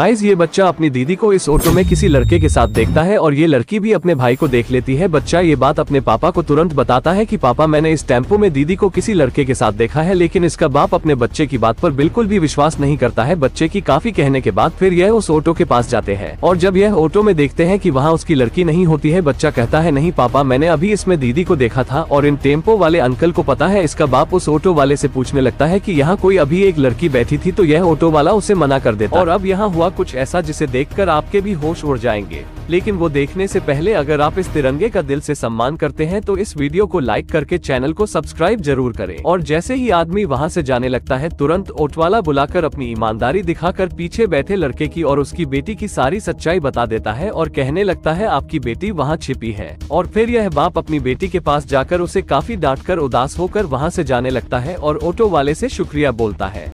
eyes ये बच्चा अपनी दीदी को इस ऑटो में किसी लड़के के साथ देखता है और ये लड़की भी अपने भाई को देख लेती है बच्चा ये बात अपने पापा को तुरंत बताता है कि पापा मैंने इस टेम्पो में दीदी को किसी लड़के के साथ देखा है लेकिन इसका बाप अपने बच्चे की बात पर बिल्कुल भी विश्वास नहीं करता है बच्चे की काफी कहने के बाद फिर यह उस ऑटो के पास जाते हैं और जब यह ऑटो में देखते है की वहाँ उसकी लड़की नहीं होती है बच्चा कहता है नहीं पापा मैंने अभी इसमें दीदी को देखा था और इन टेम्पो वाले अंकल को पता है इसका बाप उस ऑटो वाले ऐसी पूछने लगता है की यहाँ कोई अभी एक लड़की बैठी थी तो यह ऑटो वाला उसे मना कर देता और अब यहाँ हुआ कुछ ऐसा जिसे देखकर आपके भी होश उड़ जाएंगे लेकिन वो देखने से पहले अगर आप इस तिरंगे का दिल से सम्मान करते हैं तो इस वीडियो को लाइक करके चैनल को सब्सक्राइब जरूर करें और जैसे ही आदमी वहाँ से जाने लगता है तुरंत ओटवाला बुलाकर अपनी ईमानदारी दिखाकर पीछे बैठे लड़के की और उसकी बेटी की सारी सच्चाई बता देता है और कहने लगता है आपकी बेटी वहाँ छिपी है और फिर यह बाप अपनी बेटी के पास जाकर उसे काफी डांट उदास होकर वहाँ ऐसी जाने लगता है और ऑटो वाले ऐसी शुक्रिया बोलता है